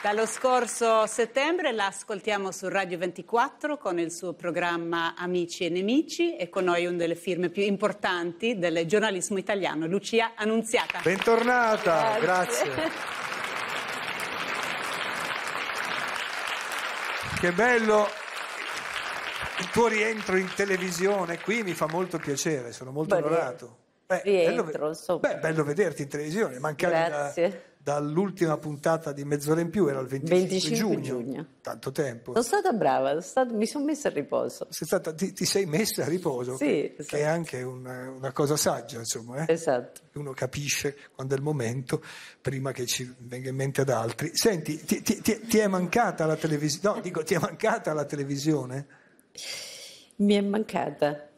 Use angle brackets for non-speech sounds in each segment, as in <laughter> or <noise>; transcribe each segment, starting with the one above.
Dallo scorso settembre la ascoltiamo su Radio 24 con il suo programma Amici e Nemici e con noi una delle firme più importanti del giornalismo italiano, Lucia Annunziata. Bentornata, grazie. grazie. Che bello il tuo rientro in televisione, qui mi fa molto piacere, sono molto Beh, onorato. Beh, rientro, bello, insomma. Beh, bello vederti in televisione, mancavi Grazie. Da dall'ultima puntata di Mezz'ora in più, era il 25, 25 giugno. giugno. Tanto tempo. Sono stata brava, sono stata, mi sono messa a riposo. Sei stata, ti, ti, sei messa a riposo, sì, esatto. che è anche una, una cosa saggia, insomma. Eh? Esatto. Uno capisce quando è il momento, prima che ci venga in mente ad altri. Senti, ti, ti, ti è mancata la televisione? No, dico, ti è mancata la televisione? Mi è mancata.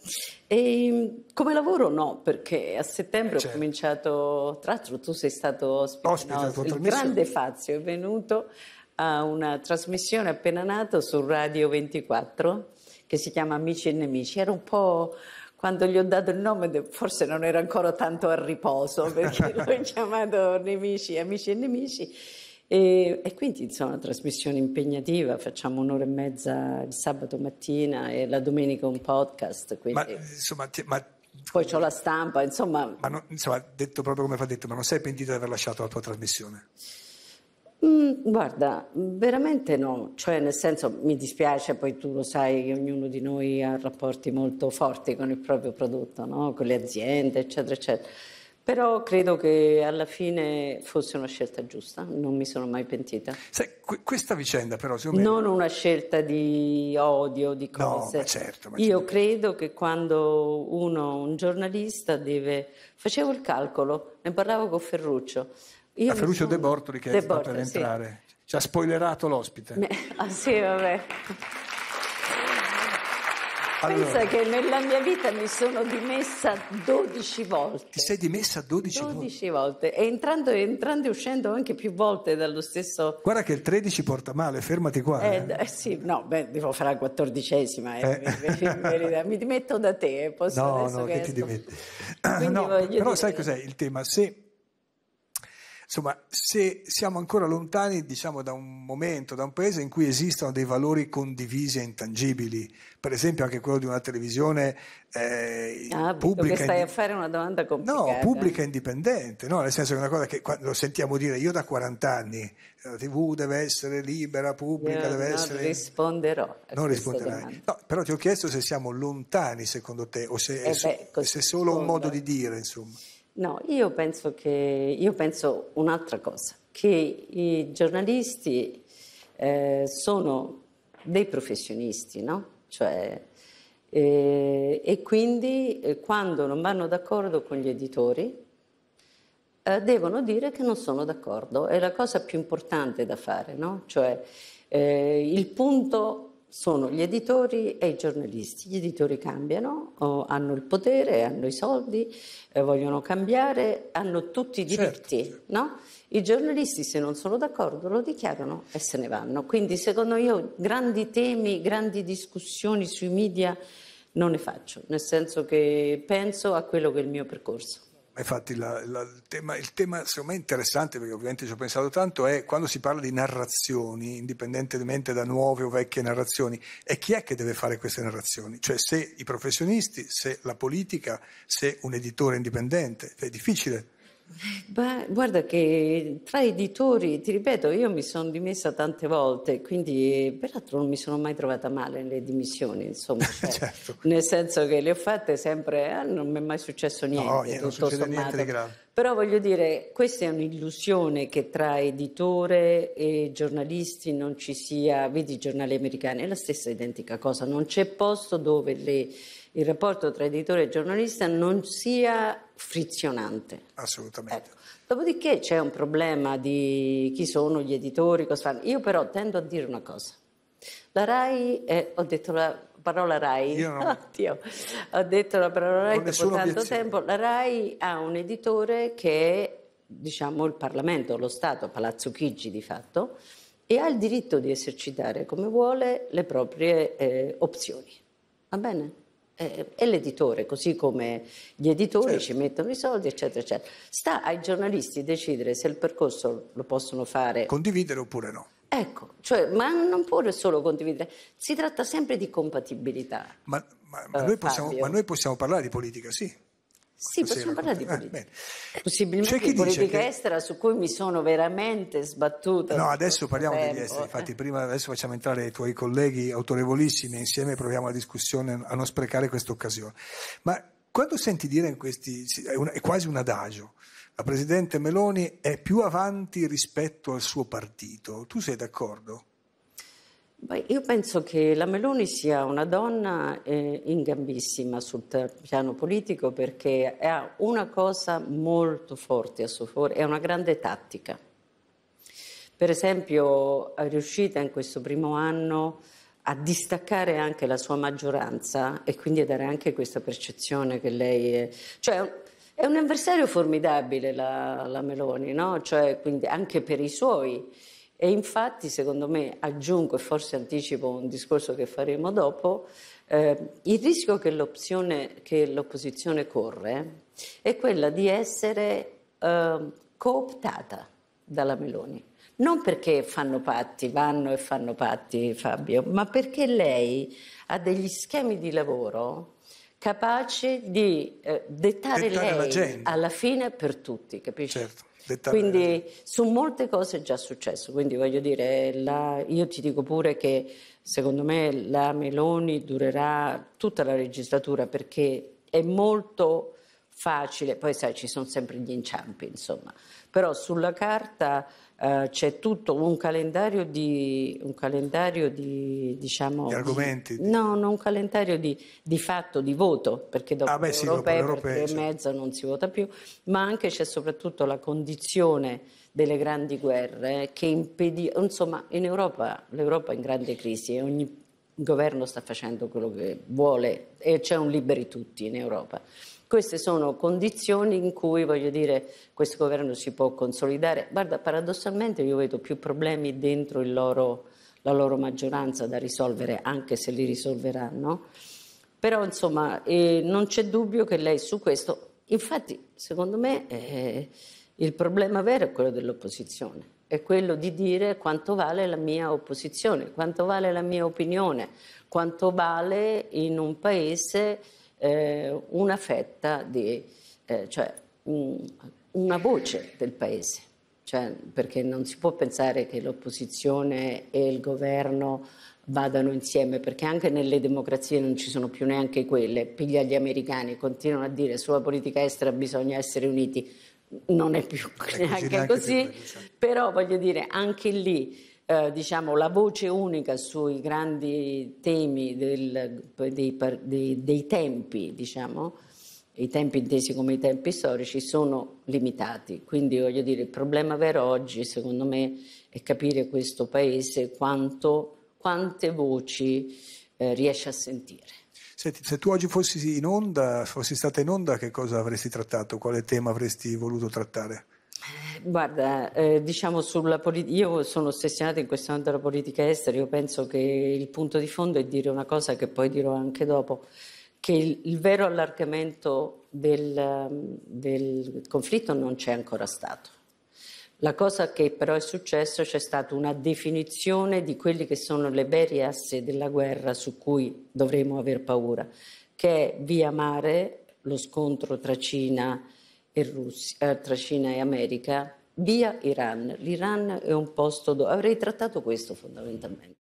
E ehm, come lavoro no, perché a settembre certo. ho cominciato, tra l'altro tu sei stato ospite, ospite no, il grande Fazio è venuto a una trasmissione appena nata su Radio 24 che si chiama Amici e Nemici, era un po' quando gli ho dato il nome forse non era ancora tanto a riposo perché <laughs> l'ho chiamato nemici, Amici e Nemici e, e, quindi insomma una trasmissione impegnativa, facciamo un'ora e mezza il sabato mattina e la domenica un podcast. Quindi... Ma, insomma, ti, ma... Poi ho la stampa, insomma... Ma non, insomma, detto proprio come fa detto, ma non sei pentito di aver lasciato la tua trasmissione? Mm, guarda, veramente no, cioè nel senso mi dispiace, poi tu lo sai che ognuno di noi ha rapporti molto forti con il proprio prodotto, no? con le aziende, eccetera, eccetera però credo che alla fine fosse una scelta giusta, non mi sono mai pentita. Se, qu- questa vicenda però... Me... Non una scelta di odio, di cose. No, ma certo, ma Io certo. credo che quando uno, un giornalista deve... Facevo il calcolo, ne parlavo con Ferruccio. Io A ah, Ferruccio sono... De Bortoli che De è Bortoli, stato ad entrare. Sì. Ci ha spoilerato l'ospite. Me... <laughs> Ah sì, vabbè. Allora, Pensa che nella mia vita mi sono dimessa 12 volte. Ti sei dimessa 12, volte? 12 volte. E entrando, entrando, e uscendo anche più volte dallo stesso... Guarda che il 13 porta male, fermati qua. Eh, eh. eh. Sì, no, beh, devo fare la quattordicesima. Eh. Eh. Mi, dimetto da te. Eh, posso no, no, che, che ti dimetti. no, però dire... sai cos'è il tema? Se Insomma, se siamo ancora lontani diciamo, da un momento, da un paese in cui esistono dei valori condivisi e intangibili, per esempio anche quello di una televisione eh, ah, pubblica. Che stai a fare una domanda complicata. No, pubblica e indipendente, no? nel senso che è una cosa che lo sentiamo dire io da 40 anni, la TV deve essere libera, pubblica, io deve non essere... Risponderò non risponderai. No, però ti ho chiesto se siamo lontani secondo te o se, eh beh, se è solo un modo di dire, insomma. No, io penso, che, io penso un'altra cosa, che i giornalisti eh, sono dei professionisti, no? Cioè, eh, e quindi eh, quando non vanno d'accordo con gli editori eh, devono dire che non sono d'accordo. È la cosa più importante da fare, no? Cioè, eh, il punto sono gli editori e i giornalisti. Gli editori cambiano, hanno il potere, hanno i soldi, eh, vogliono cambiare, hanno tutti i certo, diritti. Certo. No? I giornalisti se non sono d'accordo lo dichiarano e se ne vanno. Quindi secondo io grandi temi, grandi discussioni sui media non ne faccio, nel senso che penso a quello che è il mio percorso. Infatti la, la, il, tema, il, tema, secondo me interessante, perché ovviamente ci ho pensato tanto, è quando si parla di narrazioni, indipendentemente da nuove o vecchie narrazioni, e chi è che deve fare queste narrazioni? Cioè se i professionisti, se la politica, se un editore indipendente, è difficile Beh, guarda che tra editori, ti ripeto, io mi sono dimessa tante volte, quindi eh, peraltro non mi sono mai trovata male nelle dimissioni, insomma, <laughs> cioè, certo. nel senso che le ho fatte sempre, ah, non mi è mai successo niente. No, eh, non succede sommato. niente di grave. Però voglio dire, questa è un'illusione che tra editore e giornalisti non ci sia, vedi i giornali americani, è la stessa identica cosa, non c'è posto dove le il rapporto tra editore e giornalista non sia frizionante. Assolutamente. Ecco. Dopodiché c'è un problema di chi sono gli editori, cosa fanno. Io però tendo a dire una cosa. La RAI, è, ho detto la parola RAI, Io no. <laughs> Oddio. ho detto la parola RAI dopo tanto obiezione. tempo, la RAI ha un editore che è diciamo, il Parlamento, lo Stato, Palazzo Chigi di fatto, e ha il diritto di esercitare come vuole le proprie eh, opzioni. Va bene? eh, è l'editore, così come gli editori certo. ci mettono i soldi, eccetera, eccetera. Sta ai giornalisti decidere se il percorso lo possono fare. Condividere oppure no. Ecco, cioè, ma non può solo condividere, si tratta sempre di compatibilità. Ma, ma, ma, eh, noi, possiamo, ma noi possiamo parlare di politica, sì. Sì, possiamo parlare di ah, politica. Possibilmente di politica che... estera su cui mi sono veramente sbattuta. No, adesso parliamo tempo. degli esteri, eh. infatti prima adesso facciamo entrare i tuoi colleghi autorevolissimi insieme proviamo la discussione a non sprecare questa occasione. Ma quando senti dire in questi, è quasi un adagio, la Presidente Meloni è più avanti rispetto al suo partito, tu sei d'accordo? Io penso che la Meloni sia una donna eh, in gambissima sul piano politico perché ha una cosa molto forte a suo favore, è una grande tattica. Per esempio è riuscita in questo primo anno a distaccare anche la sua maggioranza e quindi a dare anche questa percezione che lei è... Cioè, è un avversario formidabile la, la Meloni, no? cioè, anche per i suoi. E infatti, secondo me, aggiungo e forse anticipo un discorso che faremo dopo, eh, il rischio che, che, l'opposizione corre è quella di essere eh, cooptata dalla Meloni. Non perché fanno patti, vanno e fanno patti Fabio, ma perché lei ha degli schemi di lavoro capaci di eh, dettare, dettare lei alla fine per tutti, capisci? Certo. Quindi eh, su molte cose è già successo, quindi voglio dire, la, io ti dico pure che secondo me la Meloni durerà tutta la legislatura perché è molto facile, poi sai ci sono sempre gli inciampi insomma, però sulla carta eh, c'è tutto un calendario di, un calendario di, diciamo, di argomenti? Di, no, no, un calendario di, di fatto, di voto, perché dopo ah, beh, sì, l'europeo, dopo l'europeo perché mezzo non si vota più, ma anche c'è soprattutto la condizione delle grandi guerre che impedì, insomma, in Europa, l'Europa è in grande crisi e ogni governo sta facendo quello che vuole e c'è un liberi tutti in Europa. Queste sono condizioni in cui, voglio dire, questo governo si può consolidare. Guarda, paradossalmente io vedo più problemi dentro loro, la loro maggioranza da risolvere, anche se li risolveranno. Però, insomma, eh, non c'è dubbio che lei su questo... Infatti, secondo me, eh, il problema vero è quello dell'opposizione è quello di dire quanto vale la mia opposizione, quanto vale la mia opinione, quanto vale in un paese eh, una fetta di, eh, cioè un, una voce del paese. Cioè, perché non si può pensare che l'opposizione e il governo vadano insieme, perché anche nelle democrazie non ci sono più neanche quelle. Piglia gli americani, continuano a dire sulla politica estera bisogna essere uniti, non è più neanche, neanche così, però voglio dire, anche lì eh, diciamo, la voce unica sui grandi temi del, dei, dei, dei, tempi, diciamo, i tempi intesi come i tempi storici, sono limitati. Quindi voglio dire, il problema vero oggi, secondo me, è capire questo paese quanto, quante voci eh, riesce a sentire. Senti, se tu oggi fossi in onda, fossi stata in onda, che cosa avresti trattato? Quale tema avresti voluto trattare? Guarda, eh, diciamo sulla politica, io sono ossessionata in questo momento dalla politica estera, io penso che il punto di fondo è dire una cosa che poi dirò anche dopo, che il, il vero allargamento del, del conflitto non c'è ancora stato. La cosa che però è successo c'è stata una definizione di quelli che sono le veri asse della guerra su cui dovremmo aver paura, che è via mare lo scontro tra Cina e e Russia, eh, tra Cina e America, via Iran. L'Iran è un posto dove avrei trattato questo fondamentalmente.